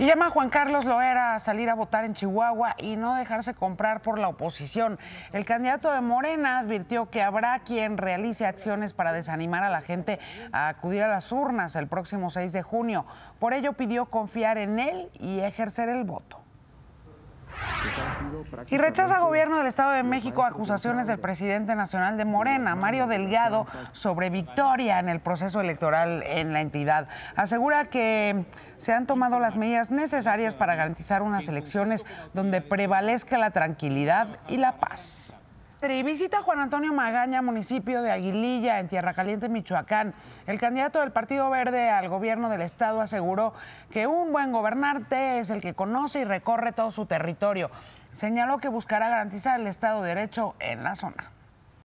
Y llama a Juan Carlos Loera a salir a votar en Chihuahua y no dejarse comprar por la oposición. El candidato de Morena advirtió que habrá quien realice acciones para desanimar a la gente a acudir a las urnas el próximo 6 de junio. Por ello pidió confiar en él y ejercer el voto. Y rechaza gobierno del Estado de México acusaciones del presidente nacional de Morena, Mario Delgado, sobre victoria en el proceso electoral en la entidad. Asegura que se han tomado las medidas necesarias para garantizar unas elecciones donde prevalezca la tranquilidad y la paz. Visita Juan Antonio Magaña, municipio de Aguililla, en Tierra Caliente, Michoacán. El candidato del Partido Verde al gobierno del Estado aseguró que un buen gobernante es el que conoce y recorre todo su territorio. Señaló que buscará garantizar el Estado de Derecho en la zona.